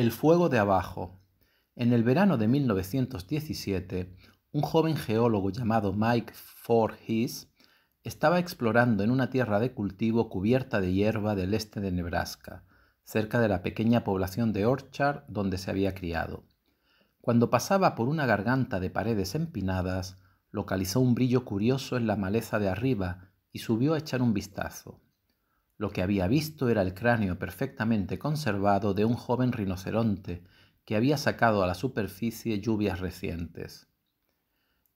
El fuego de abajo. En el verano de 1917, un joven geólogo llamado Mike Forhis estaba explorando en una tierra de cultivo cubierta de hierba del este de Nebraska, cerca de la pequeña población de Orchard donde se había criado. Cuando pasaba por una garganta de paredes empinadas, localizó un brillo curioso en la maleza de arriba y subió a echar un vistazo. Lo que había visto era el cráneo perfectamente conservado de un joven rinoceronte que había sacado a la superficie lluvias recientes.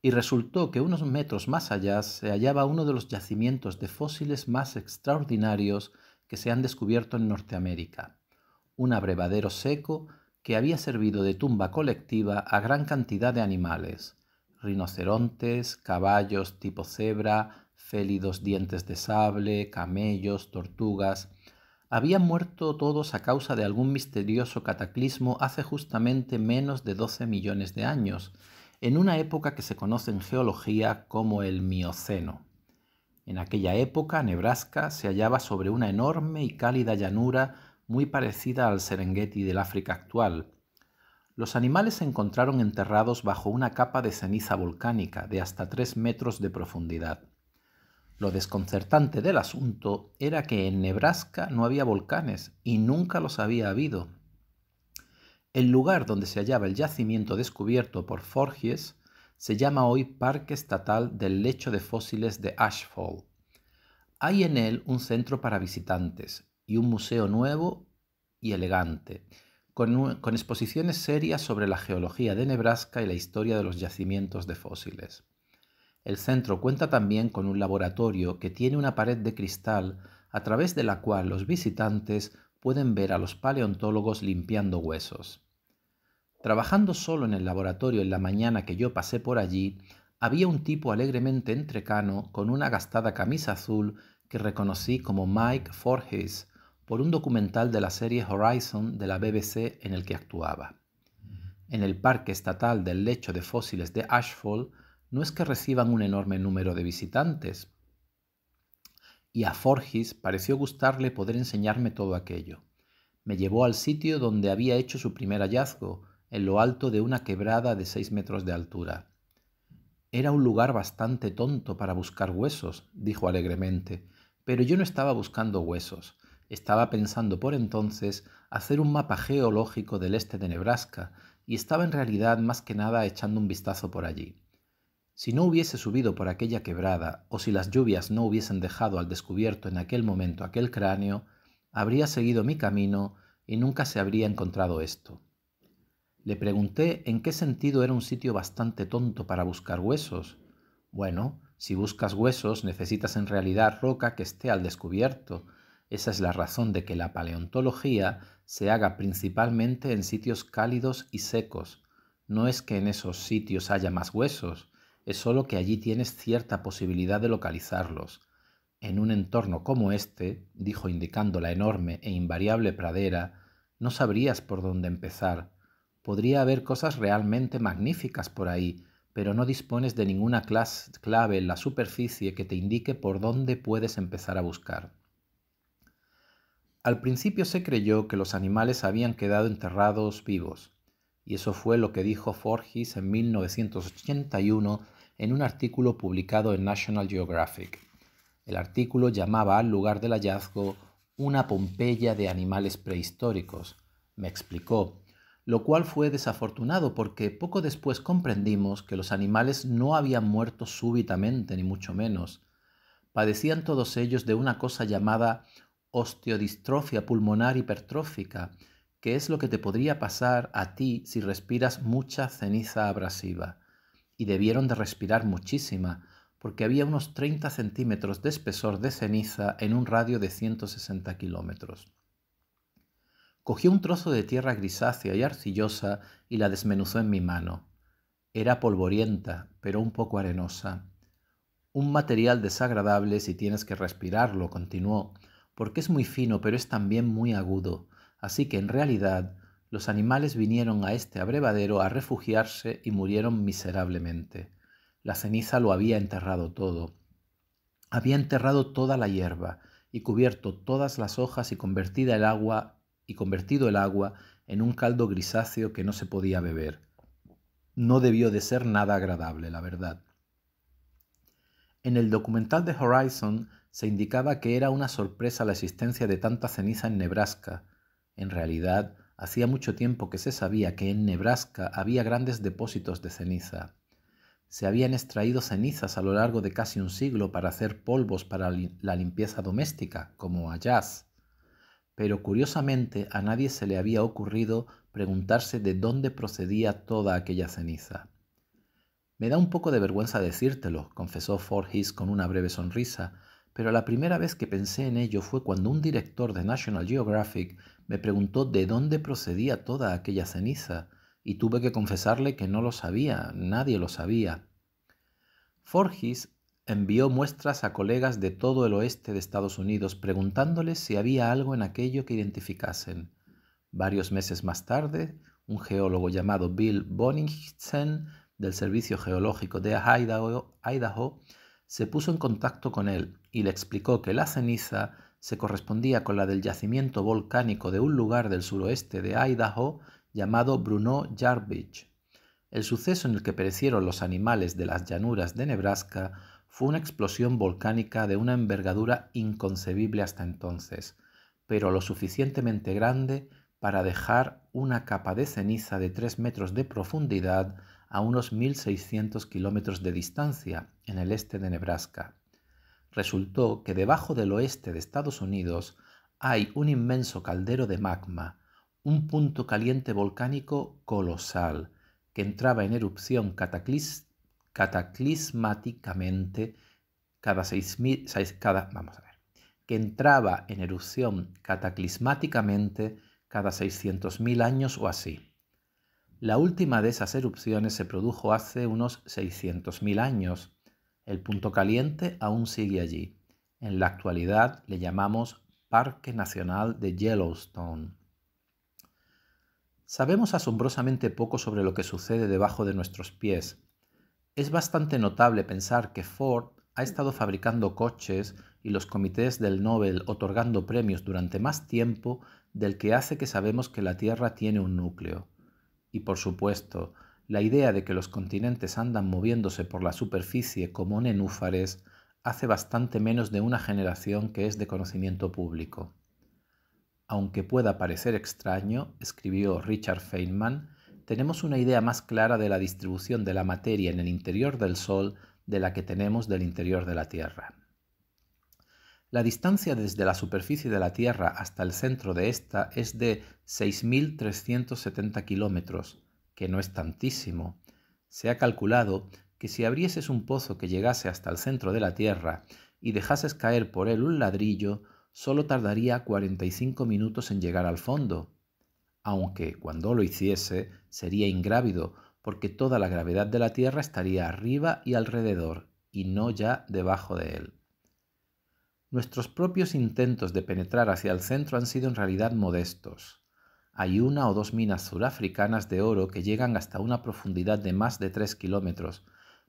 Y resultó que unos metros más allá se hallaba uno de los yacimientos de fósiles más extraordinarios que se han descubierto en Norteamérica, un abrevadero seco que había servido de tumba colectiva a gran cantidad de animales, rinocerontes, caballos tipo cebra, félidos dientes de sable, camellos, tortugas, habían muerto todos a causa de algún misterioso cataclismo hace justamente menos de 12 millones de años, en una época que se conoce en geología como el Mioceno. En aquella época, Nebraska se hallaba sobre una enorme y cálida llanura muy parecida al Serengeti del África actual. Los animales se encontraron enterrados bajo una capa de ceniza volcánica de hasta 3 metros de profundidad. Lo desconcertante del asunto era que en Nebraska no había volcanes y nunca los había habido. El lugar donde se hallaba el yacimiento descubierto por Forges se llama hoy Parque Estatal del Lecho de Fósiles de Ashfall. Hay en él un centro para visitantes y un museo nuevo y elegante, con, con exposiciones serias sobre la geología de Nebraska y la historia de los yacimientos de fósiles. El centro cuenta también con un laboratorio que tiene una pared de cristal a través de la cual los visitantes pueden ver a los paleontólogos limpiando huesos. Trabajando solo en el laboratorio en la mañana que yo pasé por allí, había un tipo alegremente entrecano con una gastada camisa azul que reconocí como Mike Forges por un documental de la serie Horizon de la BBC en el que actuaba. En el Parque Estatal del Lecho de Fósiles de Ashfall, no es que reciban un enorme número de visitantes. Y a Forgis pareció gustarle poder enseñarme todo aquello. Me llevó al sitio donde había hecho su primer hallazgo, en lo alto de una quebrada de seis metros de altura. Era un lugar bastante tonto para buscar huesos, dijo alegremente, pero yo no estaba buscando huesos. Estaba pensando por entonces hacer un mapa geológico del este de Nebraska y estaba en realidad más que nada echando un vistazo por allí. Si no hubiese subido por aquella quebrada, o si las lluvias no hubiesen dejado al descubierto en aquel momento aquel cráneo, habría seguido mi camino y nunca se habría encontrado esto. Le pregunté en qué sentido era un sitio bastante tonto para buscar huesos. Bueno, si buscas huesos necesitas en realidad roca que esté al descubierto. Esa es la razón de que la paleontología se haga principalmente en sitios cálidos y secos. No es que en esos sitios haya más huesos, es solo que allí tienes cierta posibilidad de localizarlos. En un entorno como este, dijo indicando la enorme e invariable pradera, no sabrías por dónde empezar. Podría haber cosas realmente magníficas por ahí, pero no dispones de ninguna clave en la superficie que te indique por dónde puedes empezar a buscar. Al principio se creyó que los animales habían quedado enterrados vivos, y eso fue lo que dijo Forgis en 1981 en un artículo publicado en National Geographic. El artículo llamaba al lugar del hallazgo una Pompeya de animales prehistóricos, me explicó, lo cual fue desafortunado porque poco después comprendimos que los animales no habían muerto súbitamente, ni mucho menos. Padecían todos ellos de una cosa llamada osteodistrofia pulmonar hipertrófica, que es lo que te podría pasar a ti si respiras mucha ceniza abrasiva y debieron de respirar muchísima, porque había unos 30 centímetros de espesor de ceniza en un radio de 160 kilómetros. Cogió un trozo de tierra grisácea y arcillosa y la desmenuzó en mi mano. Era polvorienta, pero un poco arenosa. Un material desagradable si tienes que respirarlo, continuó, porque es muy fino, pero es también muy agudo, así que en realidad los animales vinieron a este abrevadero a refugiarse y murieron miserablemente. La ceniza lo había enterrado todo. Había enterrado toda la hierba y cubierto todas las hojas y convertida el agua y convertido el agua en un caldo grisáceo que no se podía beber. No debió de ser nada agradable, la verdad. En el documental de Horizon se indicaba que era una sorpresa la existencia de tanta ceniza en Nebraska. En realidad, Hacía mucho tiempo que se sabía que en Nebraska había grandes depósitos de ceniza. Se habían extraído cenizas a lo largo de casi un siglo para hacer polvos para la limpieza doméstica, como a Pero curiosamente a nadie se le había ocurrido preguntarse de dónde procedía toda aquella ceniza. Me da un poco de vergüenza decírtelo, confesó Forgis con una breve sonrisa, pero la primera vez que pensé en ello fue cuando un director de National Geographic me preguntó de dónde procedía toda aquella ceniza, y tuve que confesarle que no lo sabía, nadie lo sabía. Forgis envió muestras a colegas de todo el oeste de Estados Unidos preguntándoles si había algo en aquello que identificasen. Varios meses más tarde, un geólogo llamado Bill Boningsen del Servicio Geológico de Idaho se puso en contacto con él y le explicó que la ceniza se correspondía con la del yacimiento volcánico de un lugar del suroeste de Idaho llamado Bruno Jar El suceso en el que perecieron los animales de las llanuras de Nebraska fue una explosión volcánica de una envergadura inconcebible hasta entonces, pero lo suficientemente grande para dejar una capa de ceniza de tres metros de profundidad a unos 1.600 kilómetros de distancia, en el este de Nebraska. Resultó que debajo del oeste de Estados Unidos hay un inmenso caldero de magma, un punto caliente volcánico colosal, que entraba en erupción cataclismáticamente cada cada, vamos a ver, que entraba en erupción cataclismáticamente cada 600.000 años o así. La última de esas erupciones se produjo hace unos 600.000 años. El punto caliente aún sigue allí. En la actualidad le llamamos Parque Nacional de Yellowstone. Sabemos asombrosamente poco sobre lo que sucede debajo de nuestros pies. Es bastante notable pensar que Ford ha estado fabricando coches y los comités del Nobel otorgando premios durante más tiempo del que hace que sabemos que la Tierra tiene un núcleo. Y por supuesto, la idea de que los continentes andan moviéndose por la superficie como nenúfares hace bastante menos de una generación que es de conocimiento público. Aunque pueda parecer extraño, escribió Richard Feynman, tenemos una idea más clara de la distribución de la materia en el interior del Sol de la que tenemos del interior de la Tierra. La distancia desde la superficie de la Tierra hasta el centro de esta es de 6.370 kilómetros, que no es tantísimo. Se ha calculado que si abrieses un pozo que llegase hasta el centro de la Tierra y dejases caer por él un ladrillo, solo tardaría 45 minutos en llegar al fondo, aunque cuando lo hiciese sería ingrávido, porque toda la gravedad de la Tierra estaría arriba y alrededor, y no ya debajo de él. Nuestros propios intentos de penetrar hacia el centro han sido en realidad modestos. Hay una o dos minas surafricanas de oro que llegan hasta una profundidad de más de 3 kilómetros,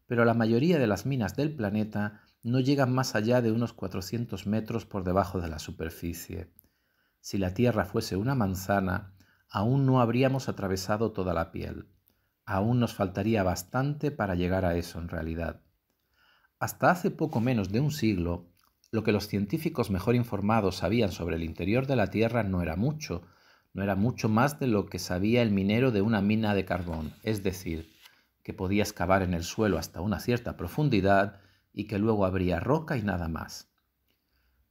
pero la mayoría de las minas del planeta no llegan más allá de unos 400 metros por debajo de la superficie. Si la Tierra fuese una manzana, aún no habríamos atravesado toda la piel. Aún nos faltaría bastante para llegar a eso en realidad. Hasta hace poco menos de un siglo, lo que los científicos mejor informados sabían sobre el interior de la Tierra no era mucho, no era mucho más de lo que sabía el minero de una mina de carbón, es decir, que podía excavar en el suelo hasta una cierta profundidad y que luego habría roca y nada más.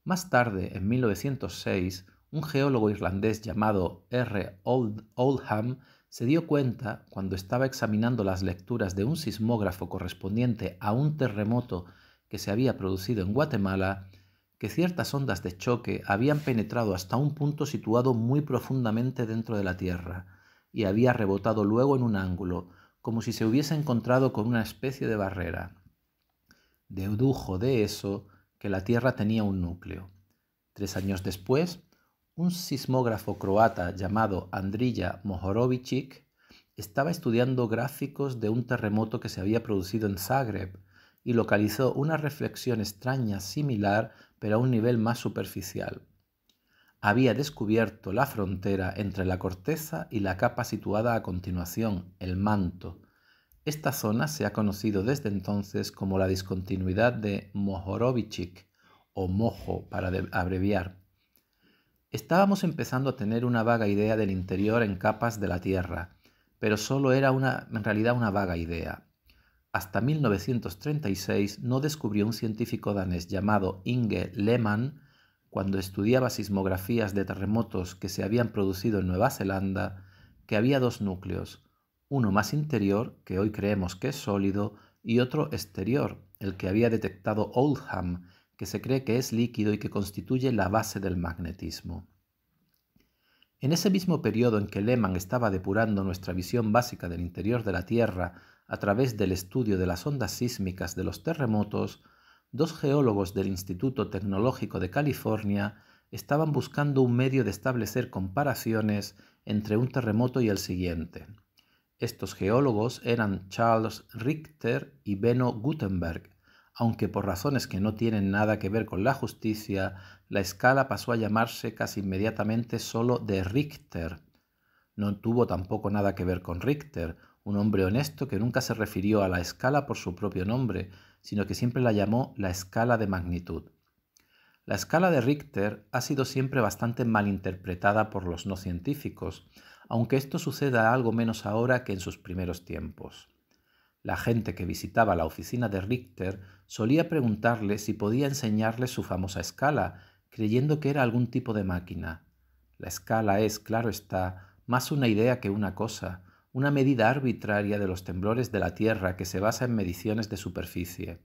Más tarde, en 1906, un geólogo irlandés llamado R. Oldham se dio cuenta, cuando estaba examinando las lecturas de un sismógrafo correspondiente a un terremoto que se había producido en Guatemala, que ciertas ondas de choque habían penetrado hasta un punto situado muy profundamente dentro de la Tierra, y había rebotado luego en un ángulo, como si se hubiese encontrado con una especie de barrera. Dedujo de eso que la Tierra tenía un núcleo. Tres años después, un sismógrafo croata llamado Andrija Mohorovicic estaba estudiando gráficos de un terremoto que se había producido en Zagreb y localizó una reflexión extraña similar pero a un nivel más superficial. Había descubierto la frontera entre la corteza y la capa situada a continuación, el manto. Esta zona se ha conocido desde entonces como la discontinuidad de Mohorovichik, o mojo para abreviar. Estábamos empezando a tener una vaga idea del interior en capas de la Tierra, pero solo era en realidad una vaga idea. Hasta 1936 no descubrió un científico danés llamado Inge Lehmann, cuando estudiaba sismografías de terremotos que se habían producido en Nueva Zelanda, que había dos núcleos, uno más interior, que hoy creemos que es sólido, y otro exterior, el que había detectado Oldham, que se cree que es líquido y que constituye la base del magnetismo. En ese mismo periodo en que Lehmann estaba depurando nuestra visión básica del interior de la Tierra a través del estudio de las ondas sísmicas de los terremotos, dos geólogos del Instituto Tecnológico de California estaban buscando un medio de establecer comparaciones entre un terremoto y el siguiente. Estos geólogos eran Charles Richter y Beno Gutenberg, aunque por razones que no tienen nada que ver con la justicia, la escala pasó a llamarse casi inmediatamente solo de Richter. No tuvo tampoco nada que ver con Richter, un hombre honesto que nunca se refirió a la escala por su propio nombre, sino que siempre la llamó la escala de magnitud. La escala de Richter ha sido siempre bastante malinterpretada por los no científicos, aunque esto suceda algo menos ahora que en sus primeros tiempos. La gente que visitaba la oficina de Richter solía preguntarle si podía enseñarle su famosa escala, creyendo que era algún tipo de máquina. La escala es, claro está, más una idea que una cosa, una medida arbitraria de los temblores de la Tierra que se basa en mediciones de superficie.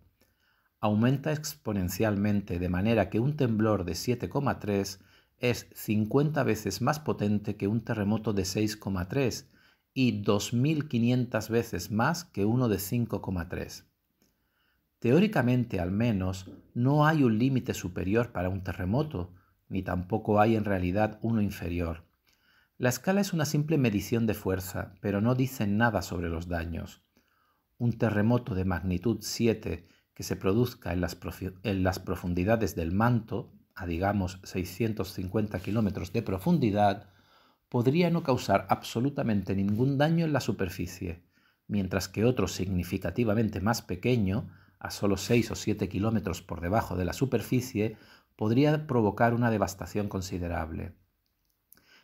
Aumenta exponencialmente de manera que un temblor de 7,3 es 50 veces más potente que un terremoto de 6,3 y 2.500 veces más que uno de 5,3. Teóricamente al menos, no hay un límite superior para un terremoto, ni tampoco hay en realidad uno inferior. La escala es una simple medición de fuerza, pero no dice nada sobre los daños. Un terremoto de magnitud 7 que se produzca en las, profundidades del manto, a digamos 650 kilómetros de profundidad, podría no causar absolutamente ningún daño en la superficie, mientras que otro significativamente más pequeño, a solo 6 o 7 kilómetros por debajo de la superficie, podría provocar una devastación considerable.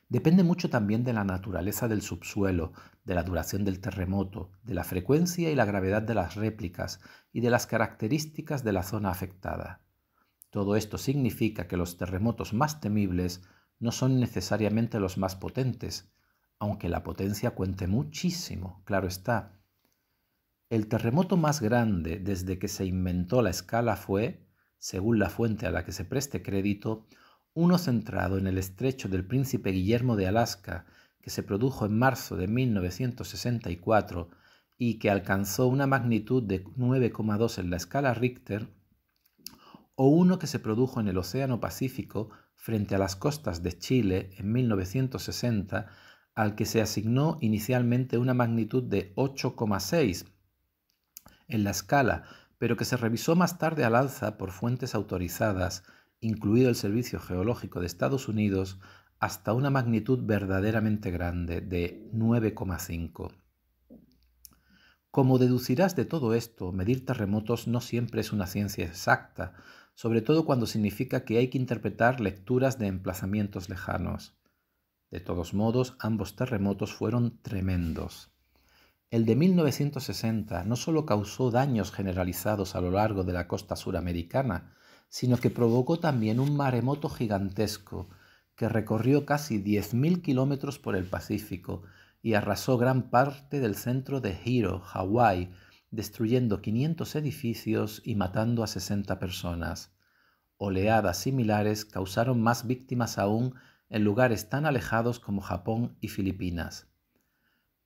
Depende mucho también de la naturaleza del subsuelo, de la duración del terremoto, de la frecuencia y la gravedad de las réplicas y de las características de la zona afectada. Todo esto significa que los terremotos más temibles no son necesariamente los más potentes, aunque la potencia cuente muchísimo, claro está. El terremoto más grande desde que se inventó la escala fue, según la fuente a la que se preste crédito, uno centrado en el estrecho del príncipe Guillermo de Alaska, que se produjo en marzo de 1964 y que alcanzó una magnitud de 9,2 en la escala Richter, o uno que se produjo en el Océano Pacífico frente a las costas de Chile en 1960, al que se asignó inicialmente una magnitud de 8,6 en la escala, pero que se revisó más tarde al alza por fuentes autorizadas incluido el Servicio Geológico de Estados Unidos, hasta una magnitud verdaderamente grande de 9,5. Como deducirás de todo esto, medir terremotos no siempre es una ciencia exacta, sobre todo cuando significa que hay que interpretar lecturas de emplazamientos lejanos. De todos modos, ambos terremotos fueron tremendos. El de 1960 no solo causó daños generalizados a lo largo de la costa suramericana, sino que provocó también un maremoto gigantesco que recorrió casi 10.000 kilómetros por el Pacífico y arrasó gran parte del centro de Hiro, Hawái, destruyendo 500 edificios y matando a 60 personas. Oleadas similares causaron más víctimas aún en lugares tan alejados como Japón y Filipinas.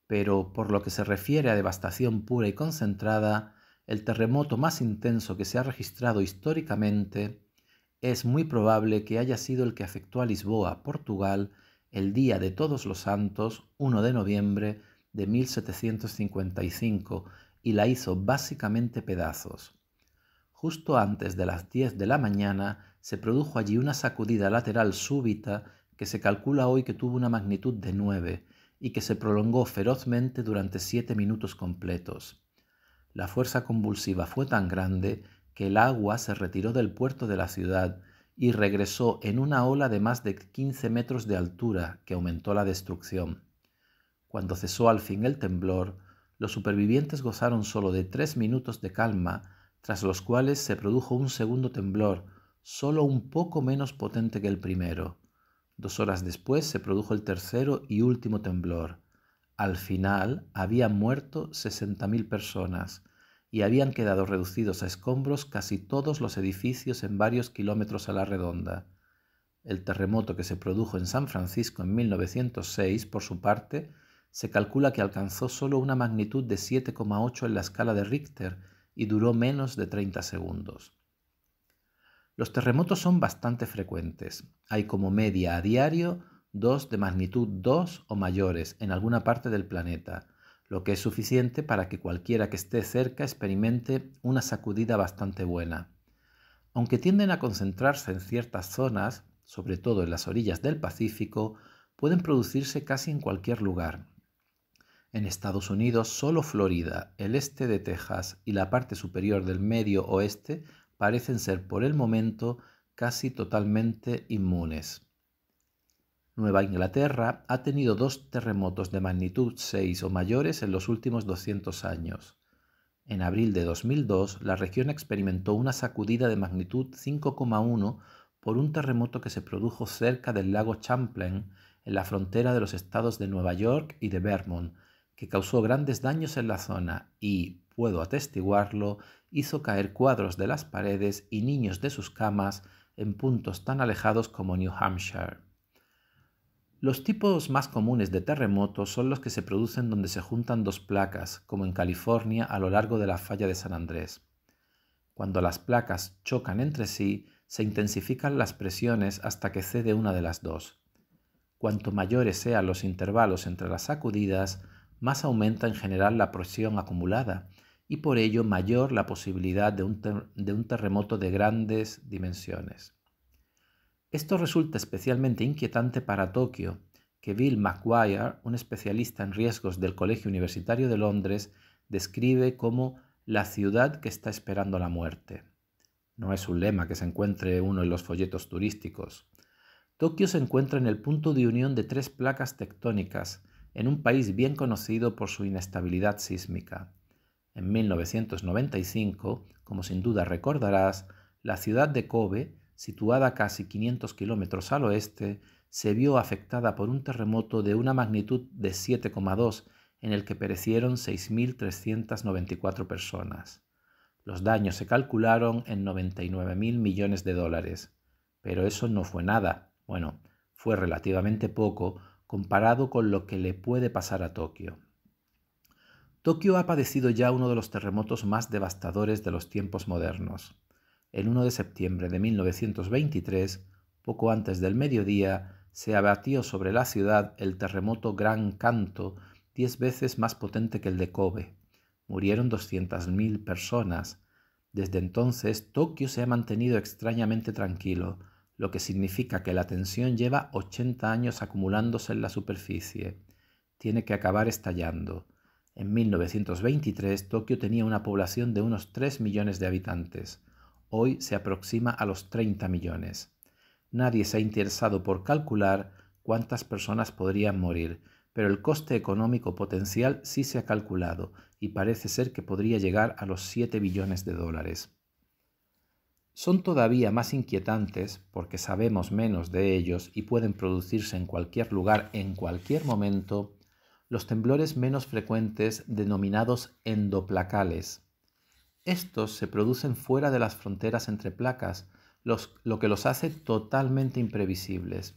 Pero por lo que se refiere a devastación pura y concentrada, el terremoto más intenso que se ha registrado históricamente, es muy probable que haya sido el que afectó a Lisboa, Portugal, el día de Todos los Santos, 1 de noviembre de 1755, y la hizo básicamente pedazos. Justo antes de las 10 de la mañana se produjo allí una sacudida lateral súbita que se calcula hoy que tuvo una magnitud de 9 y que se prolongó ferozmente durante 7 minutos completos. La fuerza convulsiva fue tan grande que el agua se retiró del puerto de la ciudad y regresó en una ola de más de 15 metros de altura que aumentó la destrucción. Cuando cesó al fin el temblor, los supervivientes gozaron solo de tres minutos de calma, tras los cuales se produjo un segundo temblor, solo un poco menos potente que el primero. Dos horas después se produjo el tercero y último temblor. Al final habían muerto 60.000 personas y habían quedado reducidos a escombros casi todos los edificios en varios kilómetros a la redonda. El terremoto que se produjo en San Francisco en 1906, por su parte, se calcula que alcanzó solo una magnitud de 7,8 en la escala de Richter y duró menos de 30 segundos. Los terremotos son bastante frecuentes. Hay como media a diario dos de magnitud 2 o mayores en alguna parte del planeta, lo que es suficiente para que cualquiera que esté cerca experimente una sacudida bastante buena. Aunque tienden a concentrarse en ciertas zonas, sobre todo en las orillas del Pacífico, pueden producirse casi en cualquier lugar. En Estados Unidos, solo Florida, el este de Texas y la parte superior del medio oeste parecen ser por el momento casi totalmente inmunes. Nueva Inglaterra ha tenido dos terremotos de magnitud 6 o mayores en los últimos 200 años. En abril de 2002, la región experimentó una sacudida de magnitud 5,1 por un terremoto que se produjo cerca del lago Champlain, en la frontera de los estados de Nueva York y de Vermont, que causó grandes daños en la zona y, puedo atestiguarlo, hizo caer cuadros de las paredes y niños de sus camas en puntos tan alejados como New Hampshire. Los tipos más comunes de terremotos son los que se producen donde se juntan dos placas, como en California a lo largo de la falla de San Andrés. Cuando las placas chocan entre sí, se intensifican las presiones hasta que cede una de las dos. Cuanto mayores sean los intervalos entre las sacudidas, más aumenta en general la presión acumulada y por ello mayor la posibilidad de un, de un terremoto de grandes dimensiones. Esto resulta especialmente inquietante para Tokio, que Bill McGuire, un especialista en riesgos del Colegio Universitario de Londres, describe como la ciudad que está esperando la muerte. No es un lema que se encuentre uno en los folletos turísticos. Tokio se encuentra en el punto de unión de tres placas tectónicas, en un país bien conocido por su inestabilidad sísmica. En 1995, como sin duda recordarás, la ciudad de Kobe situada casi 500 kilómetros al oeste, se vio afectada por un terremoto de una magnitud de 7,2 en el que perecieron 6.394 personas. Los daños se calcularon en 99.000 millones de dólares, pero eso no fue nada, bueno, fue relativamente poco comparado con lo que le puede pasar a Tokio. Tokio ha padecido ya uno de los terremotos más devastadores de los tiempos modernos. El 1 de septiembre de 1923, poco antes del mediodía, se abatió sobre la ciudad el terremoto Gran Canto, diez veces más potente que el de Kobe. Murieron 200.000 personas. Desde entonces, Tokio se ha mantenido extrañamente tranquilo, lo que significa que la tensión lleva 80 años acumulándose en la superficie. Tiene que acabar estallando. En 1923, Tokio tenía una población de unos 3 millones de habitantes hoy se aproxima a los 30 millones. Nadie se ha interesado por calcular cuántas personas podrían morir, pero el coste económico potencial sí se ha calculado y parece ser que podría llegar a los 7 billones de dólares. Son todavía más inquietantes porque sabemos menos de ellos y pueden producirse en cualquier lugar en cualquier momento los temblores menos frecuentes denominados endoplacales, estos se producen fuera de las fronteras entre placas, lo que los hace totalmente imprevisibles.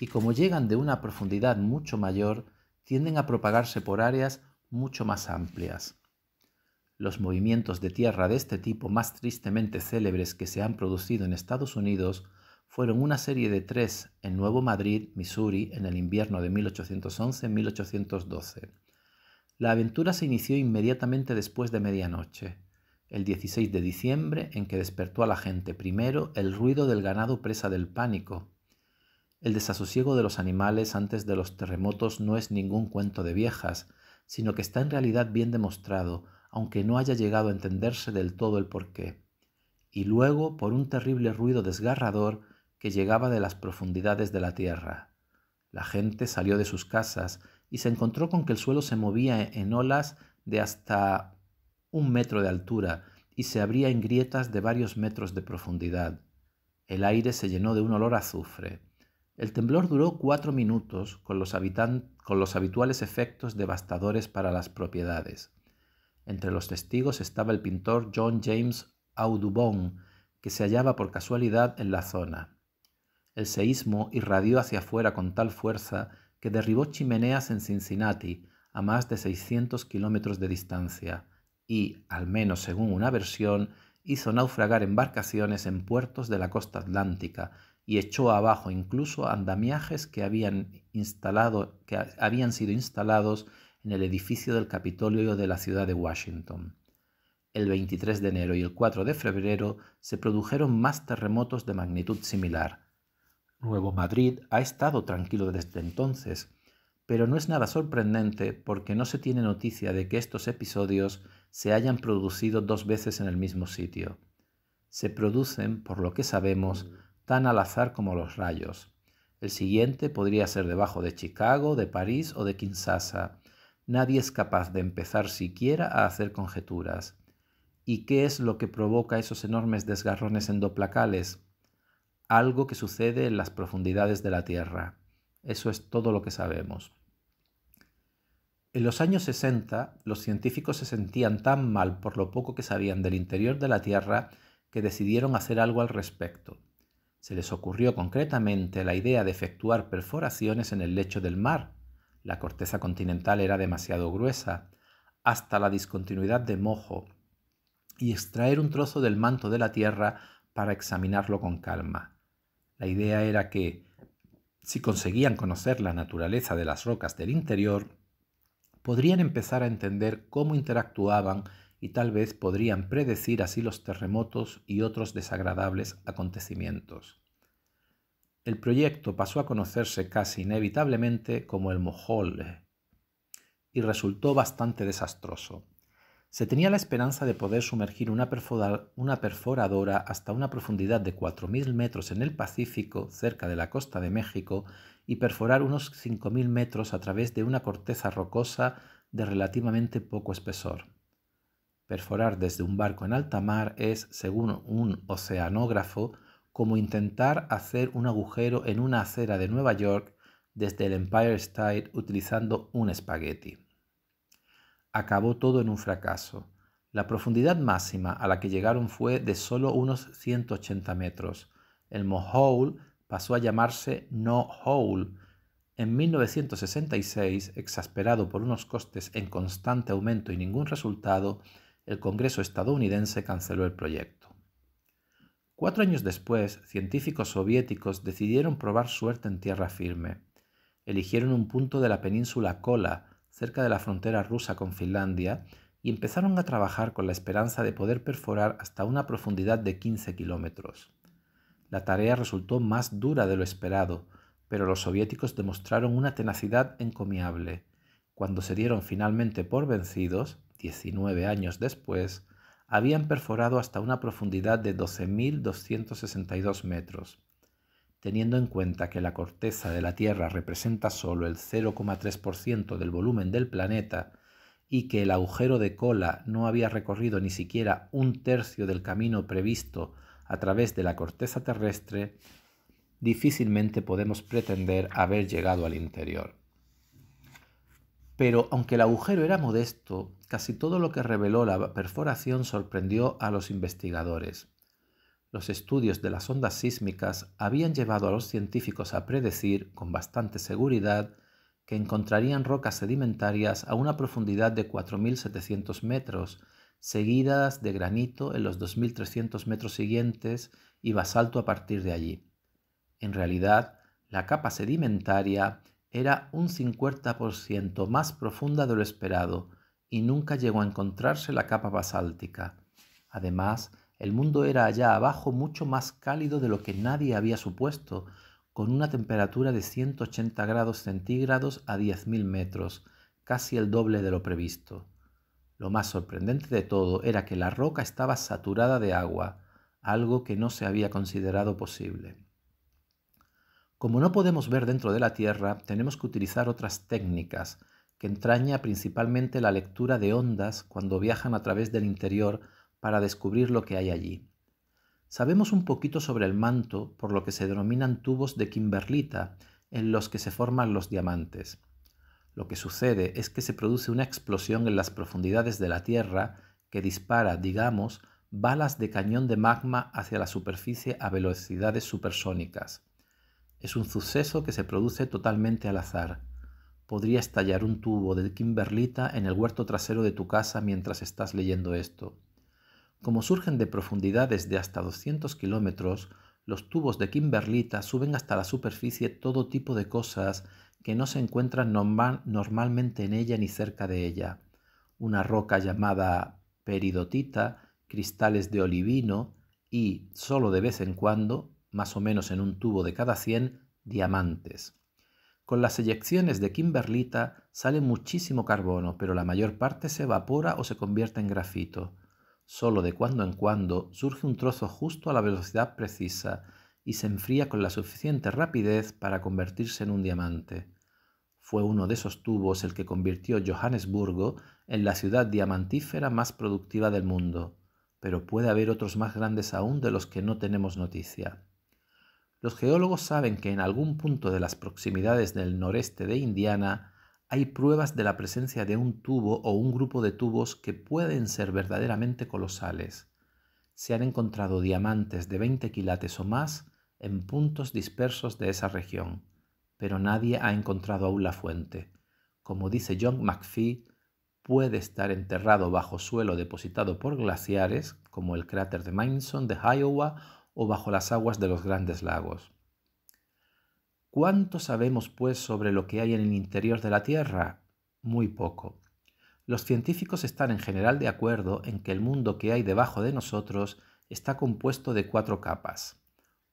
Y como llegan de una profundidad mucho mayor, tienden a propagarse por áreas mucho más amplias. Los movimientos de tierra de este tipo más tristemente célebres que se han producido en Estados Unidos fueron una serie de tres en Nuevo Madrid, Missouri, en el invierno de 1811-1812. La aventura se inició inmediatamente después de medianoche el 16 de diciembre, en que despertó a la gente primero el ruido del ganado presa del pánico. El desasosiego de los animales antes de los terremotos no es ningún cuento de viejas, sino que está en realidad bien demostrado, aunque no haya llegado a entenderse del todo el porqué. Y luego por un terrible ruido desgarrador que llegaba de las profundidades de la tierra. La gente salió de sus casas y se encontró con que el suelo se movía en olas de hasta un metro de altura y se abría en grietas de varios metros de profundidad. El aire se llenó de un olor a azufre. El temblor duró cuatro minutos con los, con los habituales efectos devastadores para las propiedades. Entre los testigos estaba el pintor John James Audubon, que se hallaba por casualidad en la zona. El seísmo irradió hacia afuera con tal fuerza que derribó chimeneas en Cincinnati, a más de 600 kilómetros de distancia, y, al menos según una versión, hizo naufragar embarcaciones en puertos de la costa atlántica y echó abajo incluso andamiajes que habían, habían sido instalados en el edificio del Capitolio de la ciudad de Washington. El 23 de enero y el 4 de febrero se produjeron más terremotos de magnitud similar. Nuevo Madrid ha estado tranquilo desde entonces, pero no es nada sorprendente porque no se tiene noticia de que estos episodios se hayan producido dos veces en el mismo sitio. Se producen, por lo que sabemos, mm. tan al azar como los rayos. El siguiente podría ser debajo de Chicago, de París o de Kinshasa. Nadie es capaz de empezar siquiera a hacer conjeturas. ¿Y qué es lo que provoca esos enormes desgarrones endoplacales? Algo que sucede en las profundidades de la Tierra. Eso es todo lo que sabemos. En los años 60, los científicos se sentían tan mal por lo poco que sabían del interior de la Tierra que decidieron hacer algo al respecto. Se les ocurrió concretamente la idea de efectuar perforaciones en el lecho del mar. La corteza continental era demasiado gruesa, hasta la discontinuidad de mojo, y extraer un trozo del manto de la Tierra para examinarlo con calma. La idea era que, si conseguían conocer la naturaleza de las rocas del interior, podrían empezar a entender cómo interactuaban y tal vez podrían predecir así los terremotos y otros desagradables acontecimientos. El proyecto pasó a conocerse casi inevitablemente como el Mohole y resultó bastante desastroso. Se tenía la esperanza de poder sumergir una, perforadora hasta una profundidad de 4.000 metros en el Pacífico, cerca de la costa de México, y perforar unos 5.000 metros a través de una corteza rocosa de relativamente poco espesor. Perforar desde un barco en alta mar es, según un oceanógrafo, como intentar hacer un agujero en una acera de Nueva York desde el Empire State utilizando un espagueti acabó todo en un fracaso. La profundidad máxima a la que llegaron fue de solo unos 180 metros. El Mohole pasó a llamarse No Hole. En 1966, exasperado por unos costes en constante aumento y ningún resultado, el Congreso estadounidense canceló el proyecto. Cuatro años después, científicos soviéticos decidieron probar suerte en tierra firme. Eligieron un punto de la península Kola, cerca de la frontera rusa con Finlandia, y empezaron a trabajar con la esperanza de poder perforar hasta una profundidad de 15 kilómetros. La tarea resultó más dura de lo esperado, pero los soviéticos demostraron una tenacidad encomiable. Cuando se dieron finalmente por vencidos, 19 años después, habían perforado hasta una profundidad de 12.262 metros, teniendo en cuenta que la corteza de la Tierra representa solo el 0,3% del volumen del planeta y que el agujero de cola no había recorrido ni siquiera un tercio del camino previsto a través de la corteza terrestre, difícilmente podemos pretender haber llegado al interior. Pero aunque el agujero era modesto, casi todo lo que reveló la perforación sorprendió a los investigadores los estudios de las ondas sísmicas habían llevado a los científicos a predecir con bastante seguridad que encontrarían rocas sedimentarias a una profundidad de 4.700 metros, seguidas de granito en los 2.300 metros siguientes y basalto a partir de allí. En realidad, la capa sedimentaria era un 50% más profunda de lo esperado y nunca llegó a encontrarse la capa basáltica. Además, el mundo era allá abajo mucho más cálido de lo que nadie había supuesto, con una temperatura de 180 grados centígrados a 10.000 metros, casi el doble de lo previsto. Lo más sorprendente de todo era que la roca estaba saturada de agua, algo que no se había considerado posible. Como no podemos ver dentro de la Tierra, tenemos que utilizar otras técnicas, que entraña principalmente la lectura de ondas cuando viajan a través del interior para descubrir lo que hay allí. Sabemos un poquito sobre el manto por lo que se denominan tubos de kimberlita en los que se forman los diamantes. Lo que sucede es que se produce una explosión en las profundidades de la Tierra que dispara, digamos, balas de cañón de magma hacia la superficie a velocidades supersónicas. Es un suceso que se produce totalmente al azar. Podría estallar un tubo de kimberlita en el huerto trasero de tu casa mientras estás leyendo esto. Como surgen de profundidades de hasta 200 kilómetros, los tubos de kimberlita suben hasta la superficie todo tipo de cosas que no se encuentran normalmente en ella ni cerca de ella. Una roca llamada peridotita, cristales de olivino y, solo de vez en cuando, más o menos en un tubo de cada 100, diamantes. Con las eyecciones de kimberlita sale muchísimo carbono, pero la mayor parte se evapora o se convierte en grafito. Solo de cuando en cuando surge un trozo justo a la velocidad precisa y se enfría con la suficiente rapidez para convertirse en un diamante. Fue uno de esos tubos el que convirtió Johannesburgo en la ciudad diamantífera más productiva del mundo, pero puede haber otros más grandes aún de los que no tenemos noticia. Los geólogos saben que en algún punto de las proximidades del noreste de Indiana hay pruebas de la presencia de un tubo o un grupo de tubos que pueden ser verdaderamente colosales. Se han encontrado diamantes de 20 quilates o más en puntos dispersos de esa región, pero nadie ha encontrado aún la fuente. Como dice John McPhee, puede estar enterrado bajo suelo depositado por glaciares, como el cráter de Minson de Iowa o bajo las aguas de los grandes lagos. ¿Cuánto sabemos, pues, sobre lo que hay en el interior de la Tierra? Muy poco. Los científicos están en general de acuerdo en que el mundo que hay debajo de nosotros está compuesto de cuatro capas.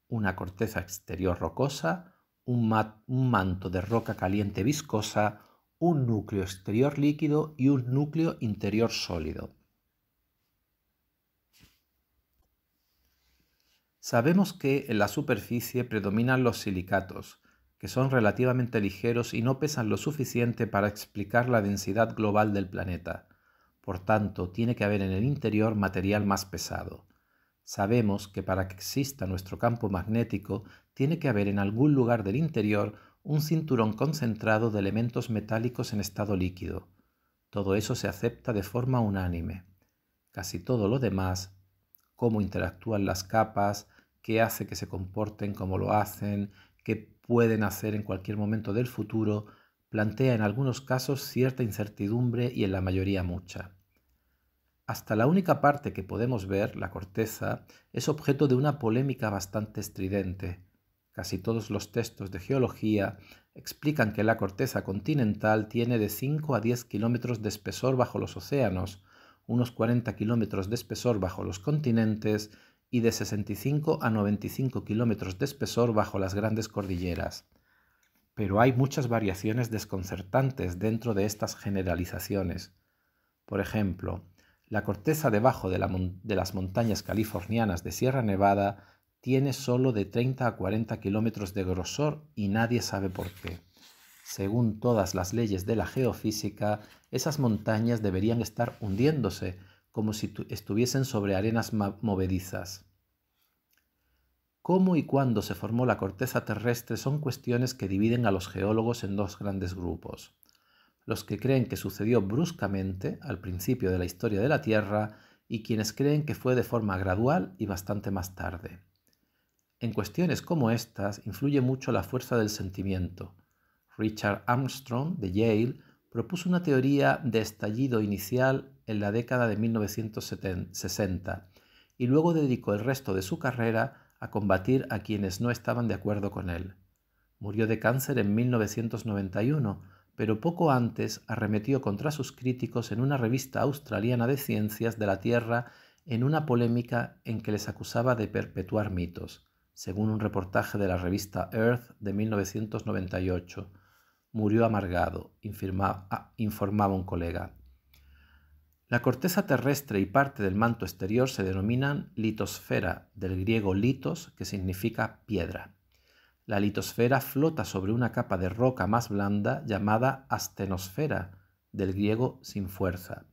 Una corteza exterior rocosa, un, un manto de roca caliente viscosa, un núcleo exterior líquido y un núcleo interior sólido. Sabemos que en la superficie predominan los silicatos, que son relativamente ligeros y no pesan lo suficiente para explicar la densidad global del planeta. Por tanto, tiene que haber en el interior material más pesado. Sabemos que para que exista nuestro campo magnético, tiene que haber en algún lugar del interior un cinturón concentrado de elementos metálicos en estado líquido. Todo eso se acepta de forma unánime. Casi todo lo demás, cómo interactúan las capas, qué hace que se comporten como lo hacen, qué pueden hacer en cualquier momento del futuro plantea en algunos casos cierta incertidumbre y en la mayoría mucha. Hasta la única parte que podemos ver, la corteza, es objeto de una polémica bastante estridente. Casi todos los textos de geología explican que la corteza continental tiene de 5 a 10 kilómetros de espesor bajo los océanos, unos 40 kilómetros de espesor bajo los continentes y de 65 a 95 kilómetros de espesor bajo las grandes cordilleras. Pero hay muchas variaciones desconcertantes dentro de estas generalizaciones. Por ejemplo, la corteza debajo de, las montañas californianas de Sierra Nevada tiene solo de 30 a 40 kilómetros de grosor y nadie sabe por qué. Según todas las leyes de la geofísica, esas montañas deberían estar hundiéndose, como si estuviesen sobre arenas movedizas. Cómo y cuándo se formó la corteza terrestre son cuestiones que dividen a los geólogos en dos grandes grupos. Los que creen que sucedió bruscamente al principio de la historia de la Tierra y quienes creen que fue de forma gradual y bastante más tarde. En cuestiones como estas influye mucho la fuerza del sentimiento. Richard Armstrong, de Yale, propuso una teoría de estallido inicial en la década de 1960 y luego dedicó el resto de su carrera a combatir a quienes no estaban de acuerdo con él. Murió de cáncer en 1991, pero poco antes arremetió contra sus críticos en una revista australiana de ciencias de la Tierra en una polémica en que les acusaba de perpetuar mitos, según un reportaje de la revista Earth de 1998 Murió amargado, ah, informaba un colega. La corteza terrestre y parte del manto exterior se denominan litosfera, del griego litos, que significa piedra. La litosfera flota sobre una capa de roca más blanda llamada astenosfera, del griego sin fuerza.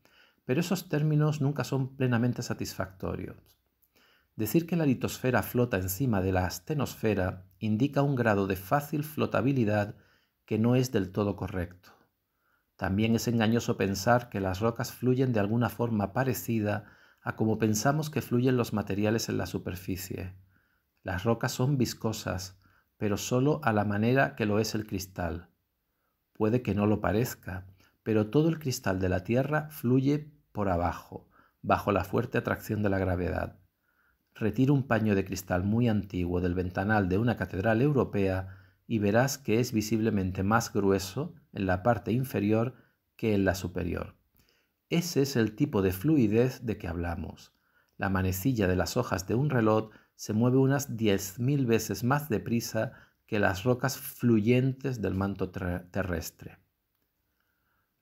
Pero esos términos nunca son plenamente satisfactorios. Decir que la litosfera flota encima de la astenosfera indica un grado de fácil flotabilidad que no es del todo correcto. También es engañoso pensar que las rocas fluyen de alguna forma parecida a como pensamos que fluyen los materiales en la superficie. Las rocas son viscosas, pero solo a la manera que lo es el cristal. Puede que no lo parezca, pero todo el cristal de la Tierra fluye por abajo, bajo la fuerte atracción de la gravedad. Retiro un paño de cristal muy antiguo del ventanal de una catedral europea y verás que es visiblemente más grueso en la parte inferior que en la superior. Ese es el tipo de fluidez de que hablamos. La manecilla de las hojas de un reloj se mueve unas 10.000 veces más deprisa que las rocas fluyentes del manto terrestre.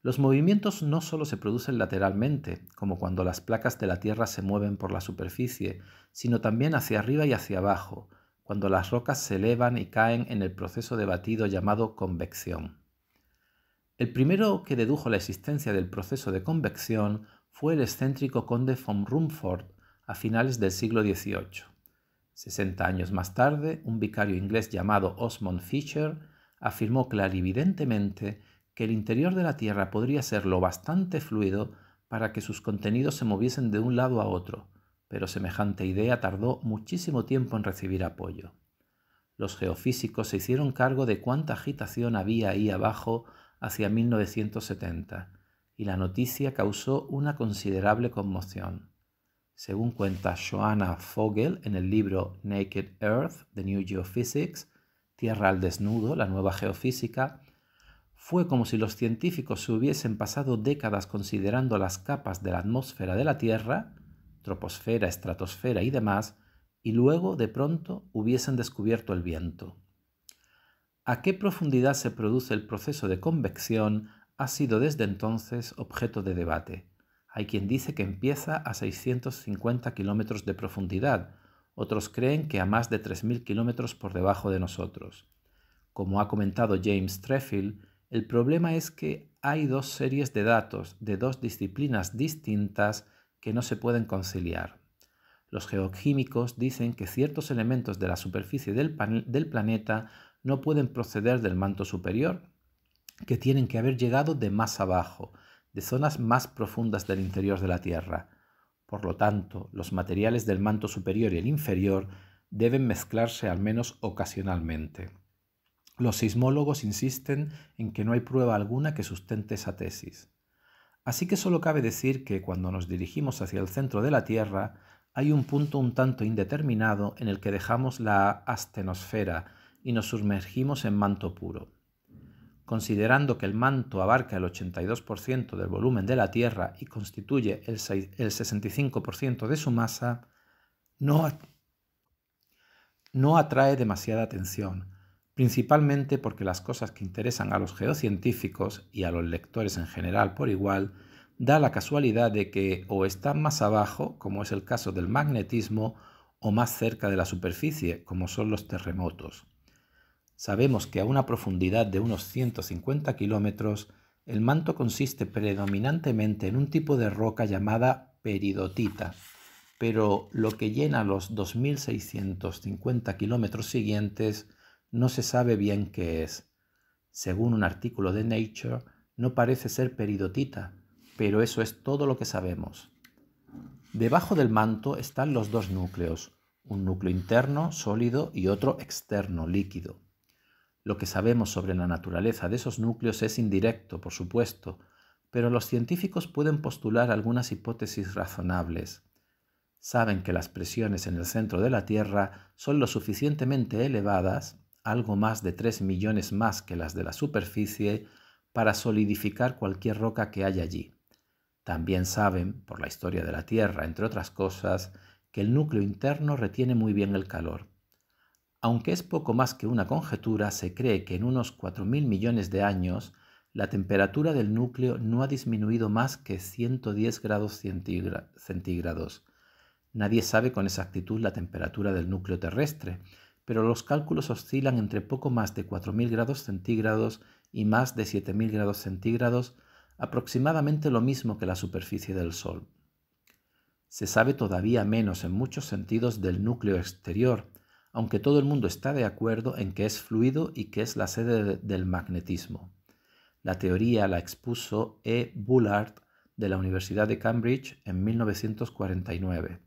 Los movimientos no solo se producen lateralmente, como cuando las placas de la Tierra se mueven por la superficie, sino también hacia arriba y hacia abajo, cuando las rocas se elevan y caen en el proceso debatido llamado convección. El primero que dedujo la existencia del proceso de convección fue el excéntrico conde von Rumford a finales del siglo XVIII. Sesenta años más tarde, un vicario inglés llamado Osmond Fisher afirmó clarividentemente que el interior de la Tierra podría ser lo bastante fluido para que sus contenidos se moviesen de un lado a otro, pero semejante idea tardó muchísimo tiempo en recibir apoyo. Los geofísicos se hicieron cargo de cuánta agitación había ahí abajo hacia 1970, y la noticia causó una considerable conmoción. Según cuenta Joanna Fogel en el libro Naked Earth, The New Geophysics, Tierra al Desnudo, la nueva geofísica, fue como si los científicos se hubiesen pasado décadas considerando las capas de la atmósfera de la Tierra, troposfera, estratosfera y demás, y luego de pronto hubiesen descubierto el viento. A qué profundidad se produce el proceso de convección ha sido desde entonces objeto de debate. Hay quien dice que empieza a 650 kilómetros de profundidad, otros creen que a más de 3.000 kilómetros por debajo de nosotros. Como ha comentado James Treffield, el problema es que hay dos series de datos de dos disciplinas distintas que no se pueden conciliar. Los geoquímicos dicen que ciertos elementos de la superficie del, del planeta no pueden proceder del manto superior, que tienen que haber llegado de más abajo, de zonas más profundas del interior de la Tierra. Por lo tanto, los materiales del manto superior y el inferior deben mezclarse al menos ocasionalmente. Los sismólogos insisten en que no hay prueba alguna que sustente esa tesis. Así que solo cabe decir que cuando nos dirigimos hacia el centro de la Tierra, hay un punto un tanto indeterminado en el que dejamos la astenosfera y nos sumergimos en manto puro. Considerando que el manto abarca el 82% del volumen de la Tierra y constituye el, 65% de su masa, no, no atrae demasiada atención, principalmente porque las cosas que interesan a los geocientíficos y a los lectores en general por igual, da la casualidad de que o están más abajo, como es el caso del magnetismo, o más cerca de la superficie, como son los terremotos. Sabemos que a una profundidad de unos 150 kilómetros, el manto consiste predominantemente en un tipo de roca llamada peridotita, pero lo que llena los 2.650 kilómetros siguientes no se sabe bien qué es. Según un artículo de Nature, no parece ser peridotita, pero eso es todo lo que sabemos. Debajo del manto están los dos núcleos, un núcleo interno sólido y otro externo líquido. Lo que sabemos sobre la naturaleza de esos núcleos es indirecto, por supuesto, pero los científicos pueden postular algunas hipótesis razonables. Saben que las presiones en el centro de la Tierra son lo suficientemente elevadas algo más de 3 millones más que las de la superficie, para solidificar cualquier roca que haya allí. También saben, por la historia de la Tierra, entre otras cosas, que el núcleo interno retiene muy bien el calor. Aunque es poco más que una conjetura, se cree que en unos 4.000 millones de años la temperatura del núcleo no ha disminuido más que 110 grados centígrados. Nadie sabe con exactitud la temperatura del núcleo terrestre, pero los cálculos oscilan entre poco más de 4.000 grados centígrados y más de 7.000 grados centígrados, aproximadamente lo mismo que la superficie del Sol. Se sabe todavía menos en muchos sentidos del núcleo exterior, aunque todo el mundo está de acuerdo en que es fluido y que es la sede del magnetismo. La teoría la expuso E. Bullard de la Universidad de Cambridge en 1949.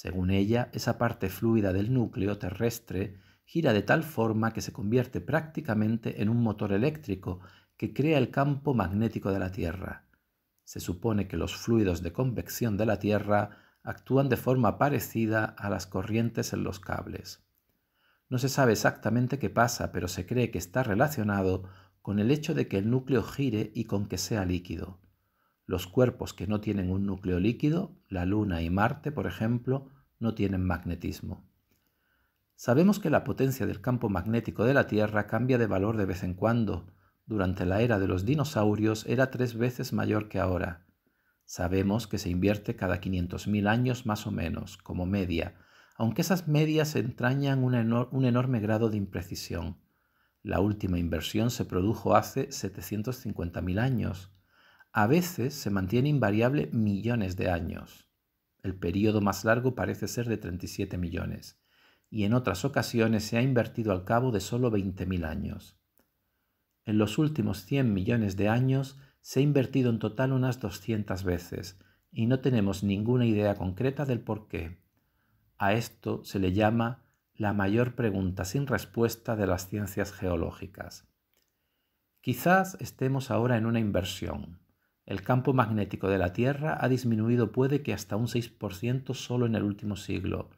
Según ella, esa parte fluida del núcleo terrestre gira de tal forma que se convierte prácticamente en un motor eléctrico que crea el campo magnético de la Tierra. Se supone que los fluidos de convección de la Tierra actúan de forma parecida a las corrientes en los cables. No se sabe exactamente qué pasa, pero se cree que está relacionado con el hecho de que el núcleo gire y con que sea líquido. Los cuerpos que no tienen un núcleo líquido, la Luna y Marte, por ejemplo, no tienen magnetismo. Sabemos que la potencia del campo magnético de la Tierra cambia de valor de vez en cuando. Durante la era de los dinosaurios era tres veces mayor que ahora. Sabemos que se invierte cada 500.000 años más o menos, como media, aunque esas medias entrañan un, enorme grado de imprecisión. La última inversión se produjo hace 750.000 años a veces se mantiene invariable millones de años. El periodo más largo parece ser de 37 millones, y en otras ocasiones se ha invertido al cabo de solo 20.000 años. En los últimos 100 millones de años se ha invertido en total unas 200 veces, y no tenemos ninguna idea concreta del por qué. A esto se le llama la mayor pregunta sin respuesta de las ciencias geológicas. Quizás estemos ahora en una inversión, el campo magnético de la Tierra ha disminuido puede que hasta un 6% solo en el último siglo.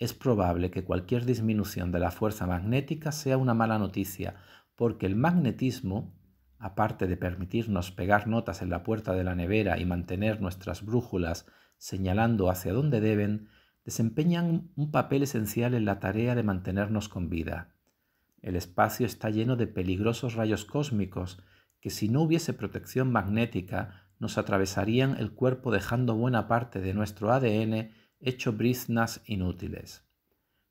Es probable que cualquier disminución de la fuerza magnética sea una mala noticia, porque el magnetismo, aparte de permitirnos pegar notas en la puerta de la nevera y mantener nuestras brújulas señalando hacia dónde deben, desempeñan un papel esencial en la tarea de mantenernos con vida. El espacio está lleno de peligrosos rayos cósmicos, que si no hubiese protección magnética nos atravesarían el cuerpo dejando buena parte de nuestro ADN hecho briznas inútiles.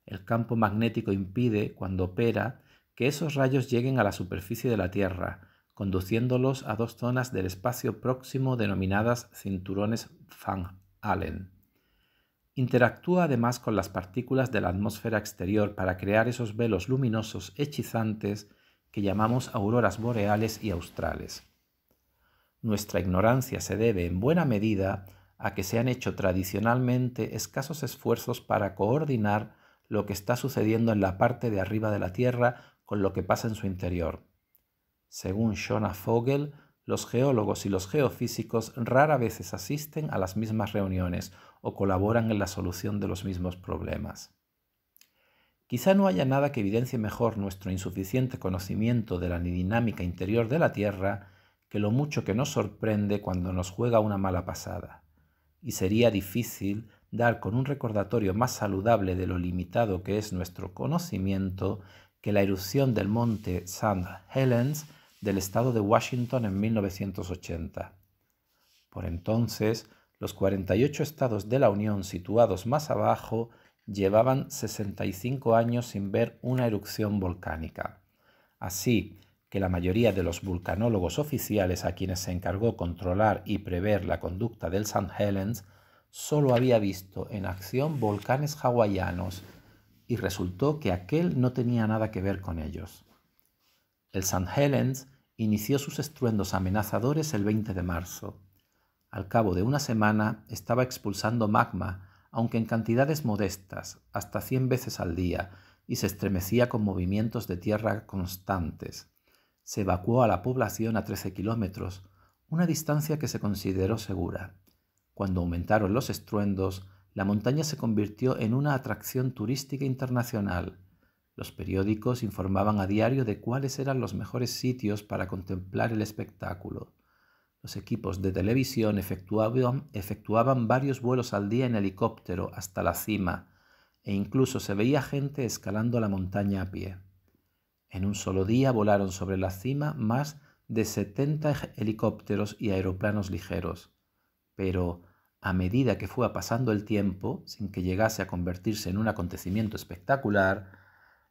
El campo magnético impide, cuando opera, que esos rayos lleguen a la superficie de la Tierra, conduciéndolos a dos zonas del espacio próximo denominadas cinturones Van Allen. Interactúa además con las partículas de la atmósfera exterior para crear esos velos luminosos hechizantes que llamamos auroras boreales y australes. Nuestra ignorancia se debe en buena medida a que se han hecho tradicionalmente escasos esfuerzos para coordinar lo que está sucediendo en la parte de arriba de la Tierra con lo que pasa en su interior. Según Shona Fogel, los geólogos y los geofísicos rara vez asisten a las mismas reuniones o colaboran en la solución de los mismos problemas. Quizá no haya nada que evidencie mejor nuestro insuficiente conocimiento de la dinámica interior de la Tierra que lo mucho que nos sorprende cuando nos juega una mala pasada. Y sería difícil dar con un recordatorio más saludable de lo limitado que es nuestro conocimiento que la erupción del monte St. Helens del estado de Washington en 1980. Por entonces, los 48 estados de la Unión situados más abajo llevaban 65 años sin ver una erupción volcánica. Así que la mayoría de los vulcanólogos oficiales a quienes se encargó controlar y prever la conducta del St. Helens solo había visto en acción volcanes hawaianos y resultó que aquel no tenía nada que ver con ellos. El St. Helens inició sus estruendos amenazadores el 20 de marzo. Al cabo de una semana estaba expulsando magma aunque en cantidades modestas, hasta cien veces al día, y se estremecía con movimientos de tierra constantes. Se evacuó a la población a 13 kilómetros, una distancia que se consideró segura. Cuando aumentaron los estruendos, la montaña se convirtió en una atracción turística internacional. Los periódicos informaban a diario de cuáles eran los mejores sitios para contemplar el espectáculo. Los equipos de televisión efectuaban, varios vuelos al día en helicóptero hasta la cima e incluso se veía gente escalando la montaña a pie. En un solo día volaron sobre la cima más de 70 helicópteros y aeroplanos ligeros. Pero a medida que fue pasando el tiempo, sin que llegase a convertirse en un acontecimiento espectacular,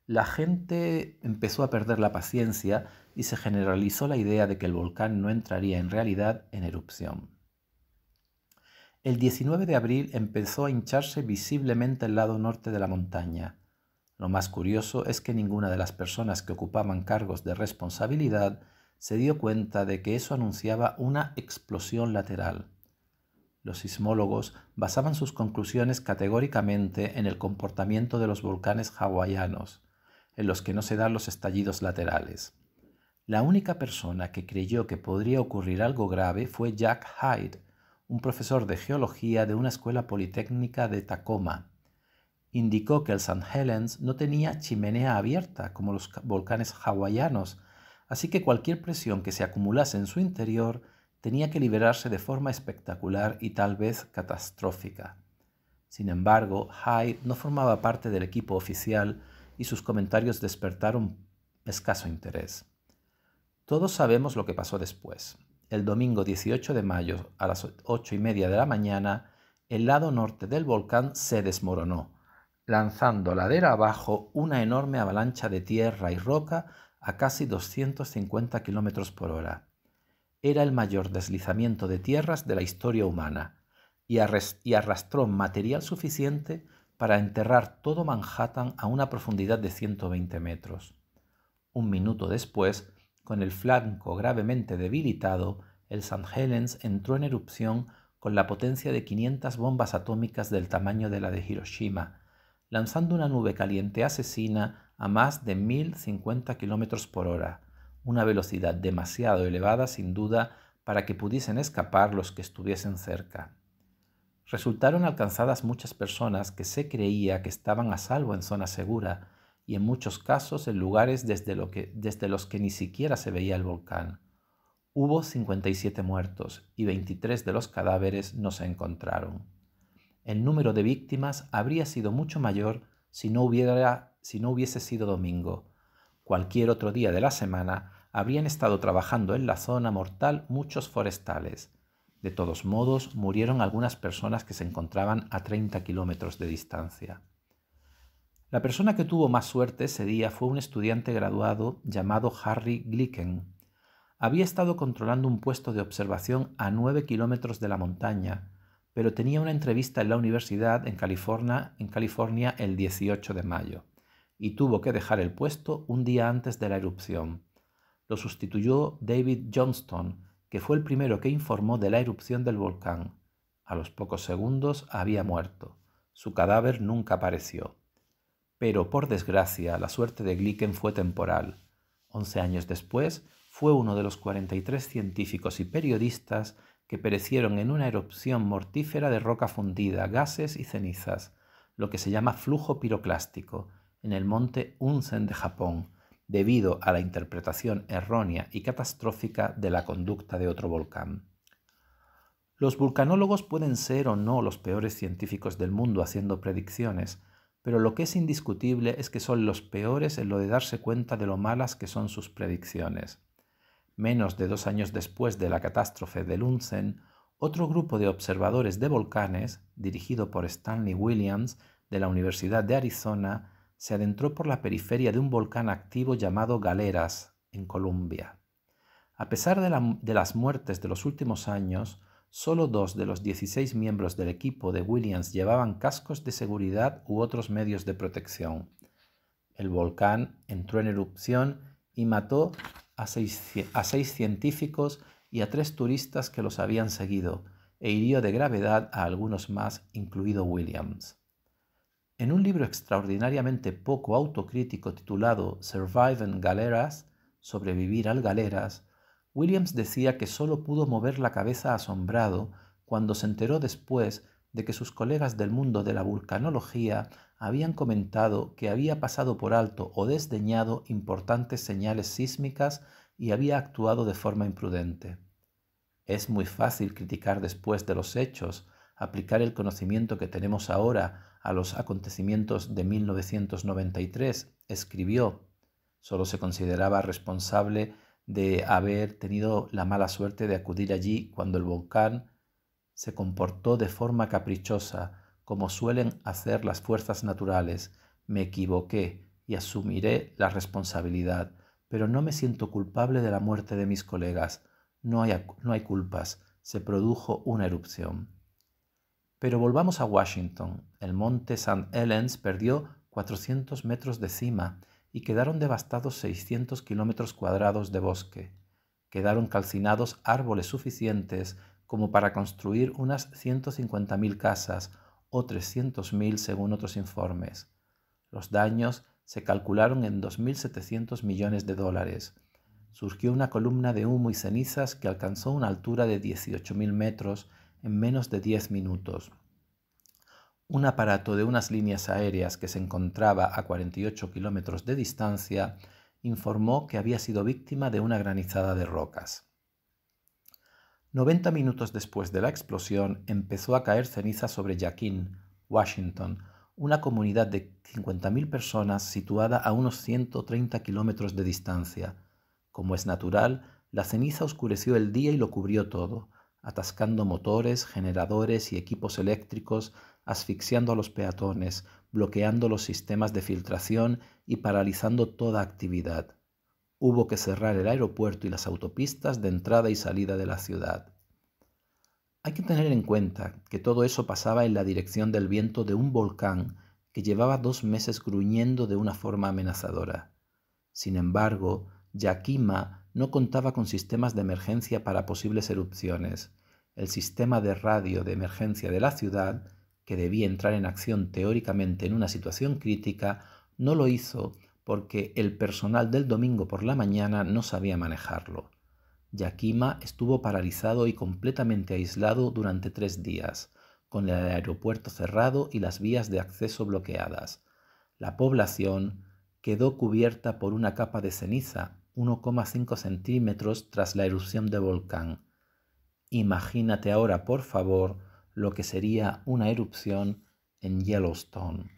la gente empezó a perder la paciencia y se generalizó la idea de que el volcán no entraría en realidad en erupción. El 19 de abril empezó a hincharse visiblemente el lado norte de la montaña. Lo más curioso es que ninguna de las personas que ocupaban cargos de responsabilidad se dio cuenta de que eso anunciaba una explosión lateral. Los sismólogos basaban sus conclusiones categóricamente en el comportamiento de los volcanes hawaianos, en los que no se dan los estallidos laterales. La única persona que creyó que podría ocurrir algo grave fue Jack Hyde, un profesor de geología de una escuela politécnica de Tacoma. Indicó que el St. Helens no tenía chimenea abierta como los volcanes hawaianos, así que cualquier presión que se acumulase en su interior tenía que liberarse de forma espectacular y tal vez catastrófica. Sin embargo, Hyde no formaba parte del equipo oficial y sus comentarios despertaron escaso interés. Todos sabemos lo que pasó después. El domingo 18 de mayo, a las ocho y media de la mañana, el lado norte del volcán se desmoronó, lanzando ladera abajo una enorme avalancha de tierra y roca a casi 250 kilómetros por hora. Era el mayor deslizamiento de tierras de la historia humana y arrastró material suficiente para enterrar todo Manhattan a una profundidad de 120 metros. Un minuto después, con el flanco gravemente debilitado, el St. Helens entró en erupción con la potencia de 500 bombas atómicas del tamaño de la de Hiroshima, lanzando una nube caliente asesina a más de 1050 km por hora, una velocidad demasiado elevada sin duda para que pudiesen escapar los que estuviesen cerca. Resultaron alcanzadas muchas personas que se creía que estaban a salvo en zona segura y en muchos casos en lugares desde, los que ni siquiera se veía el volcán. Hubo 57 muertos y 23 de los cadáveres no se encontraron. El número de víctimas habría sido mucho mayor si no, hubiera, si no hubiese sido domingo. Cualquier otro día de la semana habrían estado trabajando en la zona mortal muchos forestales, de todos modos, murieron algunas personas que se encontraban a 30 kilómetros de distancia. La persona que tuvo más suerte ese día fue un estudiante graduado llamado Harry Glicken. Había estado controlando un puesto de observación a 9 kilómetros de la montaña, pero tenía una entrevista en la universidad en California, en California el 18 de mayo, y tuvo que dejar el puesto un día antes de la erupción. Lo sustituyó David Johnston, que fue el primero que informó de la erupción del volcán. A los pocos segundos había muerto. Su cadáver nunca apareció. Pero, por desgracia, la suerte de Glicken fue temporal. Once años después, fue uno de los 43 científicos y periodistas que perecieron en una erupción mortífera de roca fundida, gases y cenizas, lo que se llama flujo piroclástico, en el monte Unsen de Japón, debido a la interpretación errónea y catastrófica de la conducta de otro volcán. Los vulcanólogos pueden ser o no los peores científicos del mundo haciendo predicciones, pero lo que es indiscutible es que son los peores en lo de darse cuenta de lo malas que son sus predicciones. Menos de dos años después de la catástrofe de Lunzen, otro grupo de observadores de volcanes, dirigido por Stanley Williams de la Universidad de Arizona, se adentró por la periferia de un volcán activo llamado Galeras, en Colombia. A pesar de, las muertes de los últimos años, solo dos de los 16 miembros del equipo de Williams llevaban cascos de seguridad u otros medios de protección. El volcán entró en erupción y mató a seis científicos y a tres turistas que los habían seguido, e hirió de gravedad a algunos más, incluido Williams. En un libro extraordinariamente poco autocrítico titulado Surviving Galeras, Sobrevivir al Galeras, Williams decía que solo pudo mover la cabeza asombrado cuando se enteró después de que sus colegas del mundo de la vulcanología habían comentado que había pasado por alto o desdeñado importantes señales sísmicas y había actuado de forma imprudente. Es muy fácil criticar después de los hechos, aplicar el conocimiento que tenemos ahora a los acontecimientos de 1993, escribió, solo se consideraba responsable de haber tenido la mala suerte de acudir allí cuando el volcán se comportó de forma caprichosa, como suelen hacer las fuerzas naturales. Me equivoqué y asumiré la responsabilidad, pero no me siento culpable de la muerte de mis colegas. No hay, no hay culpas. Se produjo una erupción. Pero volvamos a Washington. El monte St. Helens perdió 400 metros de cima y quedaron devastados 600 kilómetros cuadrados de bosque. Quedaron calcinados árboles suficientes como para construir unas 150.000 casas o 300.000 según otros informes. Los daños se calcularon en 2.700 millones de dólares. Surgió una columna de humo y cenizas que alcanzó una altura de 18.000 metros en menos de 10 minutos. Un aparato de unas líneas aéreas que se encontraba a 48 kilómetros de distancia informó que había sido víctima de una granizada de rocas. 90 minutos después de la explosión empezó a caer ceniza sobre Yaquín, Washington, una comunidad de 50.000 personas situada a unos 130 kilómetros de distancia. Como es natural, la ceniza oscureció el día y lo cubrió todo, atascando motores, generadores y equipos eléctricos, asfixiando a los peatones, bloqueando los sistemas de filtración y paralizando toda actividad. Hubo que cerrar el aeropuerto y las autopistas de entrada y salida de la ciudad. Hay que tener en cuenta que todo eso pasaba en la dirección del viento de un volcán que llevaba dos meses gruñendo de una forma amenazadora. Sin embargo, Yakima no contaba con sistemas de emergencia para posibles erupciones el sistema de radio de emergencia de la ciudad, que debía entrar en acción teóricamente en una situación crítica, no lo hizo porque el personal del domingo por la mañana no sabía manejarlo. Yakima estuvo paralizado y completamente aislado durante tres días, con el aeropuerto cerrado y las vías de acceso bloqueadas. La población quedó cubierta por una capa de ceniza 1,5 centímetros tras la erupción del volcán, Imagínate ahora, por favor, lo que sería una erupción en Yellowstone.